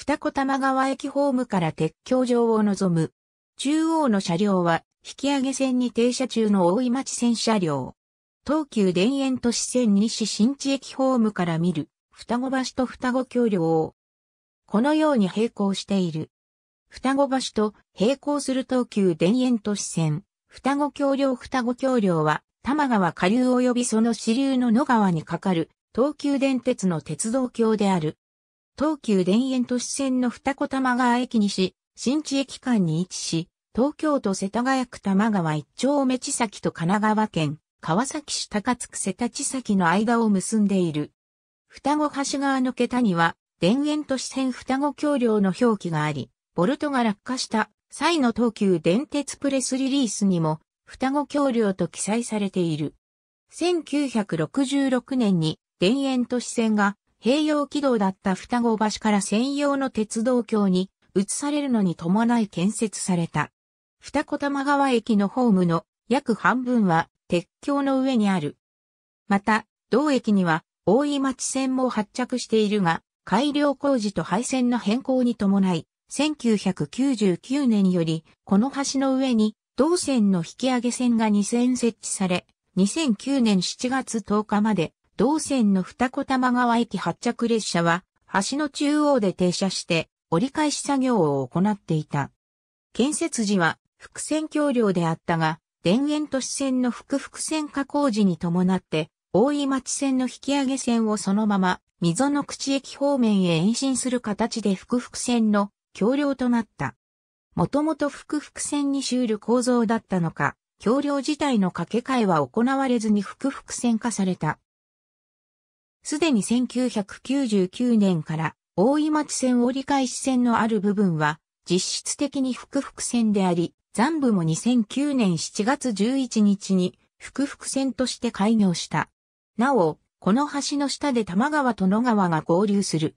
二子玉川駅ホームから鉄橋上を望む。中央の車両は、引き上げ線に停車中の大井町線車両。東急田園都市線西新地駅ホームから見る、双子橋と双子橋梁を、このように並行している。双子橋と並行する東急田園都市線、双子橋梁双子橋梁は、玉川下流及びその支流の野川に架かる、東急電鉄の鉄道橋である。東急田園都市線の二子玉川駅西、新地駅間に位置し、東京都世田谷区玉川一丁目千崎と神奈川県、川崎市高津区瀬田千崎の間を結んでいる。双子橋側の桁には、田園都市線双子橋梁の表記があり、ボルトが落下した際の東急電鉄プレスリリースにも、双子橋梁と記載されている。1966年に田園都市線が併用軌道だった双子橋から専用の鉄道橋に移されるのに伴い建設された。二子玉川駅のホームの約半分は鉄橋の上にある。また、同駅には大井町線も発着しているが、改良工事と廃線の変更に伴い、1999年よりこの橋の上に同線の引き上げ線が2線設置され、2009年7月10日まで同線の二子玉川駅発着列車は、橋の中央で停車して、折り返し作業を行っていた。建設時は、伏線橋梁であったが、田園都市線の複々線化工事に伴って、大井町線の引き上げ線をそのまま、溝の口駅方面へ延伸する形で複々線の橋梁となった。もともと複々線に修る構造だったのか、橋梁自体の架け替えは行われずに複々線化された。すでに1999年から大井町線折り返し線のある部分は実質的に複々線であり、残部も2009年7月11日に複々線として開業した。なお、この橋の下で多摩川と野川が合流する。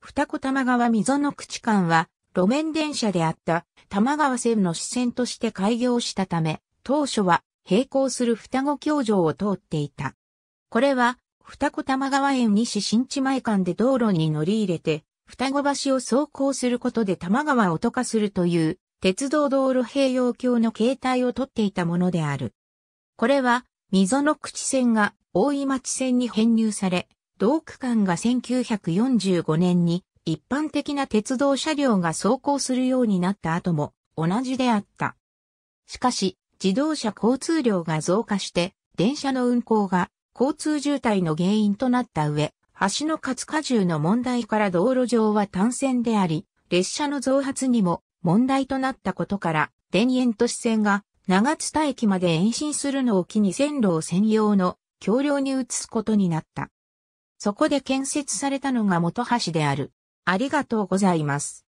二子玉川溝の口間は路面電車であった多摩川線の支線として開業したため、当初は並行する双子橋上を通っていた。これは二子玉川園西新地前間で道路に乗り入れて、双子橋を走行することで玉川を渡化するという、鉄道道路併用橋の形態をとっていたものである。これは、溝の口線が大井町線に編入され、同区間が1945年に一般的な鉄道車両が走行するようになった後も同じであった。しかし、自動車交通量が増加して、電車の運行が交通渋滞の原因となった上、橋の活荷重の問題から道路上は単線であり、列車の増発にも問題となったことから、田園都市線が長津田駅まで延伸するのを機に線路を専用の橋梁に移すことになった。そこで建設されたのが元橋である。ありがとうございます。